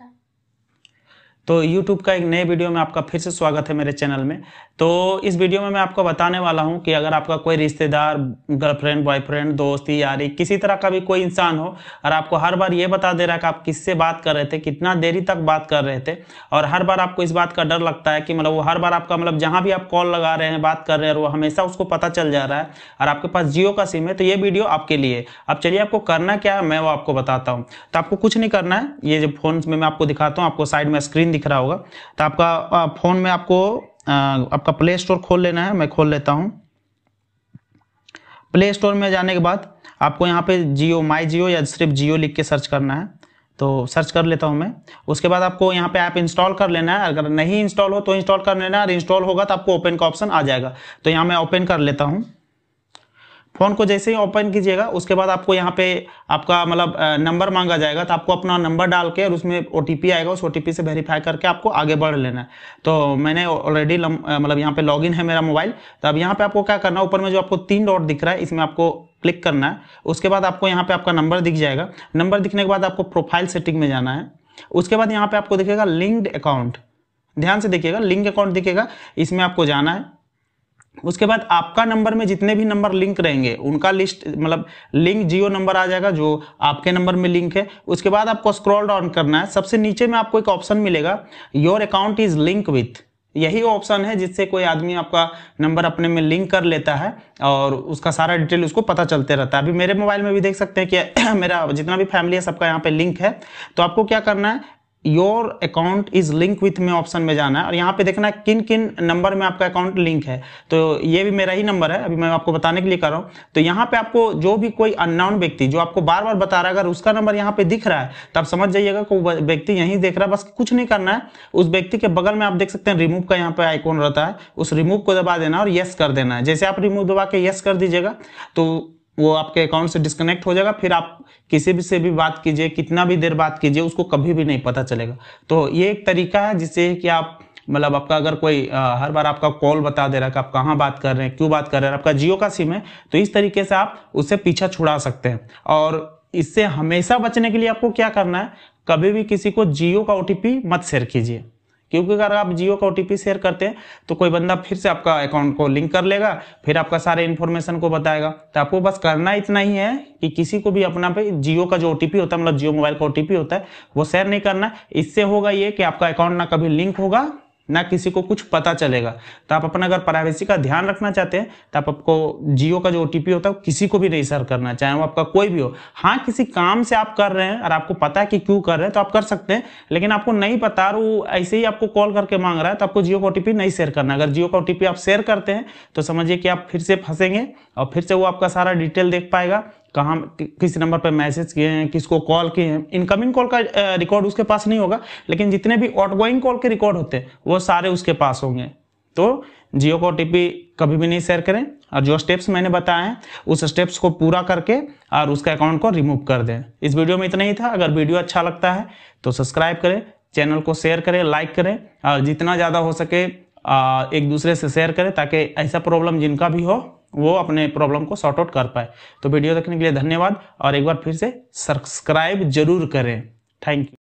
пожалуйста तो YouTube का एक नए वीडियो में आपका फिर से स्वागत है मेरे चैनल में तो इस वीडियो में मैं आपको बताने वाला हूं कि अगर आपका कोई रिश्तेदार गर्लफ्रेंड बॉयफ्रेंड दोस्त यारी किसी तरह का भी कोई इंसान हो और आपको हर बार ये बता दे रहा है कि आप किससे बात कर रहे थे कितना देरी तक बात कर रहे थे और हर बार आपको इस बात का डर लगता है कि मतलब वो हर बार आपका मतलब जहाँ भी आप कॉल लगा रहे हैं बात कर रहे हैं वो हमेशा उसको पता चल जा रहा है और आपके पास जियो का सिम है तो ये वीडियो आपके लिए अब चलिए आपको करना क्या है मैं वो आपको बताता हूँ तो आपको कुछ नहीं करना है ये जो फोन में मैं आपको दिखाता हूँ आपको साइड में स्क्रीन स्क्रीन दिख रहा होगा तो आपका फ़ोन में आपको आपका प्ले स्टोर खोल लेना है मैं खोल लेता हूँ प्ले स्टोर में जाने के बाद आपको यहाँ पे जियो माई जियो या सिर्फ जियो लिख के सर्च करना है तो सर्च कर लेता हूँ मैं उसके बाद आपको यहाँ पे ऐप इंस्टॉल कर लेना है अगर नहीं इंस्टॉल हो तो इंस्टॉल कर लेना है और इंस्टॉल होगा तो आपको ओपन का ऑप्शन आ जाएगा तो यहाँ मैं ओपन कर लेता हूँ फ़ोन को जैसे ही ओपन कीजिएगा उसके बाद आपको यहाँ पे आपका मतलब नंबर मांगा जाएगा तो आपको अपना नंबर डाल के और उसमें ओ आएगा उस ओ से वेरीफाई करके आपको आगे बढ़ लेना है तो मैंने ऑलरेडी मतलब यहाँ पे लॉगिन है मेरा मोबाइल तो अब यहाँ पे आपको क्या करना है ऊपर में जो आपको तीन डॉट दिख रहा है इसमें आपको क्लिक करना है उसके बाद आपको यहाँ पे आपका नंबर दिख जाएगा नंबर दिखने के बाद आपको प्रोफाइल सेटिंग में जाना है उसके बाद यहाँ पे आपको दिखेगा लिंक्ड अकाउंट ध्यान से देखिएगा लिंक अकाउंट दिखेगा इसमें आपको जाना है उसके बाद आपका नंबर में जितने भी नंबर लिंक रहेंगे उनका लिस्ट मतलब लिंक जियो नंबर आ जाएगा जो आपके नंबर में लिंक है उसके बाद आपको स्क्रॉल डाउन करना है सबसे नीचे में आपको एक ऑप्शन मिलेगा your account is link with यही ऑप्शन है जिससे कोई आदमी आपका नंबर अपने में लिंक कर लेता है और उसका सारा डिटेल उसको पता चलते रहता है अभी मेरे मोबाइल में भी देख सकते हैं कि मेरा जितना भी फैमिली है सबका यहाँ पे लिंक है तो आपको क्या करना है your account is link with में ऑप्शन में जाना है और यहाँ पे देखना है किन किन नंबर में आपका अकाउंट लिंक है तो ये भी मेरा ही नंबर है अभी मैं आपको बताने के लिए कर रहा हूँ तो यहाँ पे आपको जो भी कोई अननाउन व्यक्ति जो आपको बार बार बता रहा है अगर उसका नंबर यहाँ पे दिख रहा है तो आप समझ जाइएगा कोई व्यक्ति यहीं देख रहा है बस कुछ नहीं करना है उस व्यक्ति के बगल में आप देख सकते हैं रिमूव का यहाँ पे आइकॉन रहता है उस रिमूव को दबा देना और येस कर देना है जैसे आप रिमूव दबा के येस कर दीजिएगा तो वो आपके अकाउंट से डिस्कनेक्ट हो जाएगा फिर आप किसी भी से भी बात कीजिए कितना भी देर बात कीजिए उसको कभी भी नहीं पता चलेगा तो ये एक तरीका है जिससे कि आप मतलब आपका अगर कोई आ, हर बार आपका कॉल बता दे रहा है कि आप कहाँ बात कर रहे हैं क्यों बात कर रहे हैं आपका जियो का सिम है तो इस तरीके से आप उससे पीछा छुड़ा सकते हैं और इससे हमेशा बचने के लिए आपको क्या करना है कभी भी किसी को जियो का ओ मत शेयर कीजिए क्योंकि अगर आप जियो का ओ शेयर करते हैं तो कोई बंदा फिर से आपका अकाउंट को लिंक कर लेगा फिर आपका सारे इन्फॉर्मेशन को बताएगा तो आपको बस करना इतना ही है कि किसी को भी अपना पे जियो का जो ओ होता है मतलब जियो मोबाइल का ओ होता है वो शेयर नहीं करना इससे होगा ये कि आपका अकाउंट ना कभी लिंक होगा ना किसी को कुछ पता चलेगा तो आप अपना अगर प्राइवेसी का ध्यान रखना चाहते हैं तो आप आपको जियो का जो ओ होता है किसी को भी नहीं सर करना चाहे वो आपका कोई भी हो हाँ किसी काम से आप कर रहे हैं और आपको पता है कि क्यों कर रहे हैं तो आप कर सकते हैं लेकिन आपको नहीं पता और वो ऐसे ही आपको कॉल करके मांग रहा है तो आपको जियो का ओ नहीं शेयर करना अगर जियो का ओ आप शेयर करते हैं तो समझिए कि आप फिर से फंसेंगे और फिर से वो आपका सारा डिटेल देख पाएगा कहाँ किस नंबर पर मैसेज किए हैं किसको कॉल किए हैं इनकमिंग कॉल का रिकॉर्ड उसके पास नहीं होगा लेकिन जितने भी आउटगोइंग कॉल के रिकॉर्ड होते हैं वो सारे उसके पास होंगे तो जियो को ओ कभी भी नहीं शेयर करें और जो स्टेप्स मैंने बताए हैं उस स्टेप्स को पूरा करके और उसका अकाउंट को रिमूव कर दें इस वीडियो में इतना ही था अगर वीडियो अच्छा लगता है तो सब्सक्राइब करें चैनल को शेयर करें लाइक करें और जितना ज़्यादा हो सके एक दूसरे से शेयर करें ताकि ऐसा प्रॉब्लम जिनका भी हो वो अपने प्रॉब्लम को सॉर्ट आउट कर पाए तो वीडियो देखने के लिए धन्यवाद और एक बार फिर से सब्सक्राइब जरूर करें थैंक यू